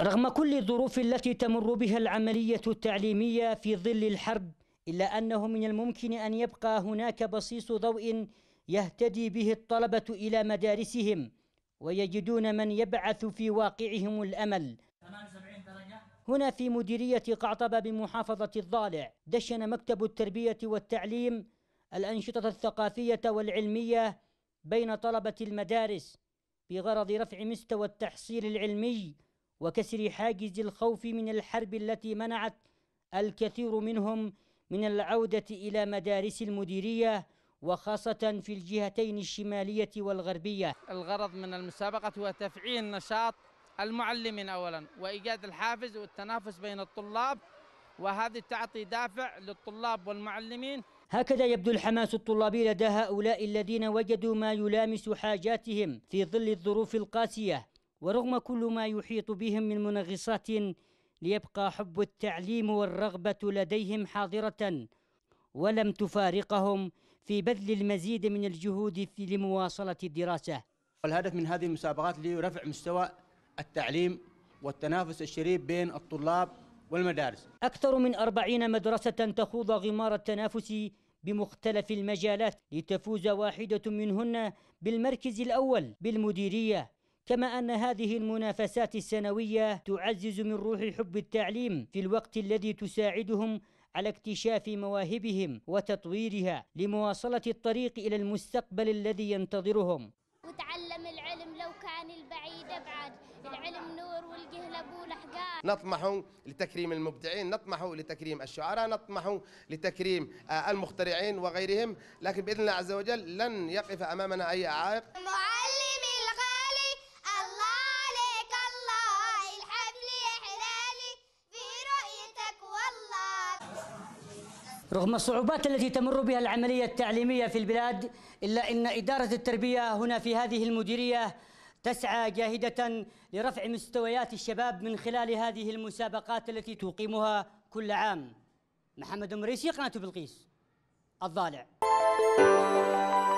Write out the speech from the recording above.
رغم كل الظروف التي تمر بها العملية التعليمية في ظل الحرب إلا أنه من الممكن أن يبقى هناك بصيص ضوء يهتدي به الطلبة إلى مدارسهم ويجدون من يبعث في واقعهم الأمل هنا في مديرية قعطبة بمحافظة الضالع دشن مكتب التربية والتعليم الأنشطة الثقافية والعلمية بين طلبة المدارس بغرض رفع مستوى التحصيل العلمي وكسر حاجز الخوف من الحرب التي منعت الكثير منهم من العودة إلى مدارس المديرية وخاصة في الجهتين الشمالية والغربية الغرض من المسابقة هو تفعيل نشاط المعلمين أولا وإيجاد الحافز والتنافس بين الطلاب وهذه تعطي دافع للطلاب والمعلمين هكذا يبدو الحماس الطلابي لدى هؤلاء الذين وجدوا ما يلامس حاجاتهم في ظل الظروف القاسية ورغم كل ما يحيط بهم من منغصات ليبقى حب التعليم والرغبه لديهم حاضره ولم تفارقهم في بذل المزيد من الجهود في لمواصله الدراسه. الهدف من هذه المسابقات لرفع مستوى التعليم والتنافس الشريف بين الطلاب والمدارس. اكثر من 40 مدرسه تخوض غمار التنافس بمختلف المجالات لتفوز واحده منهن بالمركز الاول بالمديريه كما أن هذه المنافسات السنوية تعزز من روح حب التعليم في الوقت الذي تساعدهم على اكتشاف مواهبهم وتطويرها لمواصلة الطريق إلى المستقبل الذي ينتظرهم وتعلم العلم لو كان البعيد أبعد العلم نور والجهل أبو الأحجار نطمح لتكريم المبدعين نطمح لتكريم الشعراء نطمح لتكريم آه، المخترعين وغيرهم لكن بإذن الله عز وجل لن يقف أمامنا أي عائق رغم الصعوبات التي تمر بها العملية التعليمية في البلاد إلا أن إدارة التربية هنا في هذه المديرية تسعى جاهدة لرفع مستويات الشباب من خلال هذه المسابقات التي تقيمها كل عام محمد مريسي قناة بلقيس الضالع